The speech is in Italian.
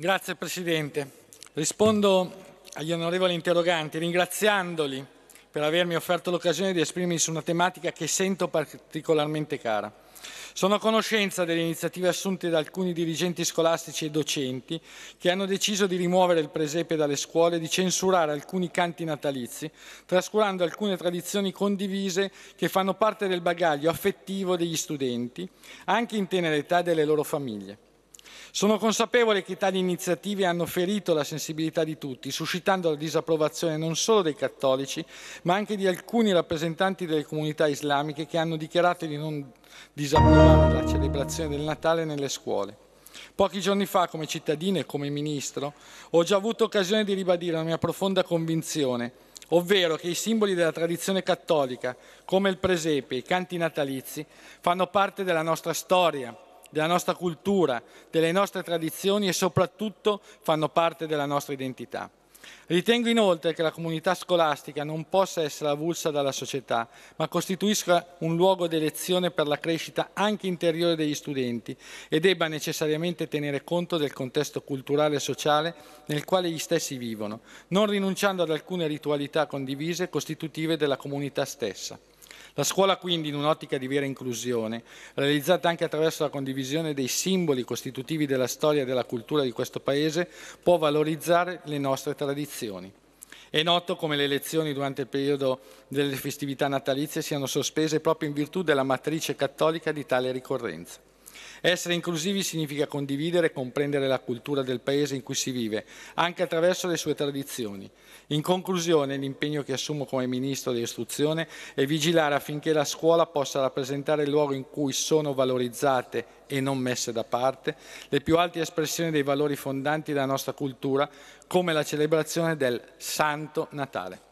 Grazie Presidente. Rispondo agli onorevoli interroganti ringraziandoli per avermi offerto l'occasione di esprimermi su una tematica che sento particolarmente cara. Sono a conoscenza delle iniziative assunte da alcuni dirigenti scolastici e docenti che hanno deciso di rimuovere il presepe dalle scuole e di censurare alcuni canti natalizi, trascurando alcune tradizioni condivise che fanno parte del bagaglio affettivo degli studenti, anche in tenera età delle loro famiglie. Sono consapevole che tali iniziative hanno ferito la sensibilità di tutti, suscitando la disapprovazione non solo dei cattolici, ma anche di alcuni rappresentanti delle comunità islamiche che hanno dichiarato di non disapprovare la celebrazione del Natale nelle scuole. Pochi giorni fa, come cittadino e come ministro, ho già avuto occasione di ribadire la mia profonda convinzione, ovvero che i simboli della tradizione cattolica, come il presepe e i canti natalizi, fanno parte della nostra storia, della nostra cultura, delle nostre tradizioni e soprattutto fanno parte della nostra identità. Ritengo inoltre che la comunità scolastica non possa essere avulsa dalla società, ma costituisca un luogo di lezione per la crescita anche interiore degli studenti e debba necessariamente tenere conto del contesto culturale e sociale nel quale gli stessi vivono, non rinunciando ad alcune ritualità condivise costitutive della comunità stessa. La scuola quindi, in un'ottica di vera inclusione, realizzata anche attraverso la condivisione dei simboli costitutivi della storia e della cultura di questo Paese, può valorizzare le nostre tradizioni. È noto come le lezioni durante il periodo delle festività natalizie siano sospese proprio in virtù della matrice cattolica di tale ricorrenza. Essere inclusivi significa condividere e comprendere la cultura del paese in cui si vive, anche attraverso le sue tradizioni. In conclusione, l'impegno che assumo come Ministro dell'Istruzione è vigilare affinché la scuola possa rappresentare il luogo in cui sono valorizzate e non messe da parte le più alte espressioni dei valori fondanti della nostra cultura, come la celebrazione del Santo Natale.